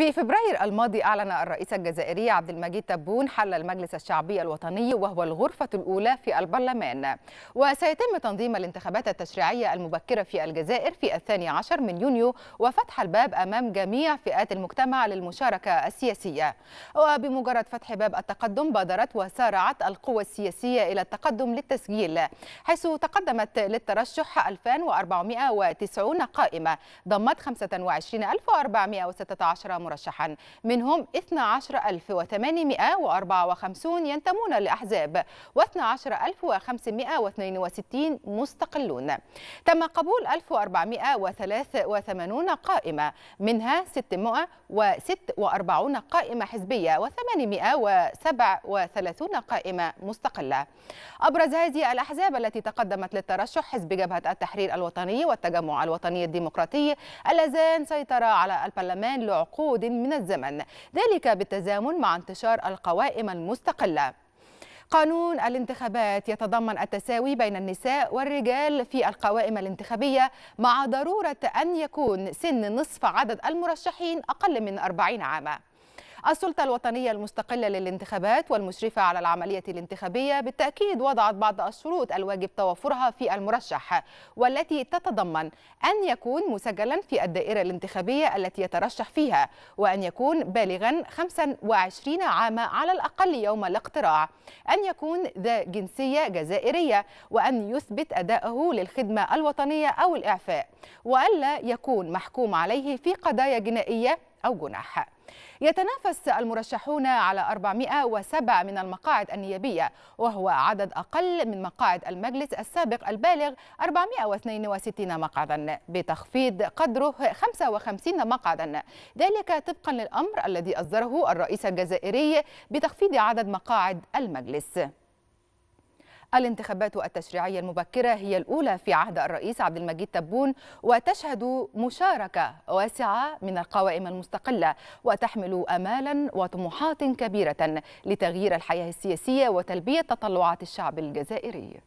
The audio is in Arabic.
في فبراير الماضي أعلن الرئيس الجزائري عبد المجيد تبون حل المجلس الشعبي الوطني وهو الغرفة الأولى في البرلمان وسيتم تنظيم الانتخابات التشريعية المبكرة في الجزائر في الثاني عشر من يونيو وفتح الباب أمام جميع فئات المجتمع للمشاركة السياسية وبمجرد فتح باب التقدم بادرت وسارعت القوى السياسية إلى التقدم للتسجيل حيث تقدمت للترشح 2490 قائمة ضمت 25416 مرشحا مرشحا منهم 12854 ينتمون لأحزاب و12562 مستقلون تم قبول 1483 قائمة منها 646 قائمة حزبية و837 قائمة مستقلة أبرز هذه الأحزاب التي تقدمت للترشح حزب جبهة التحرير الوطني والتجمع الوطني الديمقراطي اللذان سيطرا على البرلمان لعقود عقود من الزمن ذلك بالتزامن مع انتشار القوائم المستقلة قانون الانتخابات يتضمن التساوي بين النساء والرجال في القوائم الانتخابية مع ضرورة أن يكون سن نصف عدد المرشحين أقل من 40 عاماً السلطة الوطنية المستقلة للانتخابات والمشرفة على العملية الانتخابية بالتأكيد وضعت بعض الشروط الواجب توفرها في المرشح والتي تتضمن أن يكون مسجلا في الدائرة الانتخابية التي يترشح فيها وأن يكون بالغا 25 عاما على الأقل يوم الاقتراع أن يكون ذا جنسية جزائرية وأن يثبت أدائه للخدمة الوطنية أو الإعفاء وألا يكون محكوم عليه في قضايا جنائية أو جناح يتنافس المرشحون على 407 من المقاعد النيابية وهو عدد أقل من مقاعد المجلس السابق البالغ 462 مقعدا بتخفيض قدره 55 مقعدا ذلك طبقا للأمر الذي أصدره الرئيس الجزائري بتخفيض عدد مقاعد المجلس الانتخابات التشريعية المبكرة هي الأولى في عهد الرئيس عبد المجيد تبون وتشهد مشاركة واسعة من القوائم المستقلة وتحمل آمالا وطموحات كبيرة لتغيير الحياة السياسية وتلبية تطلعات الشعب الجزائري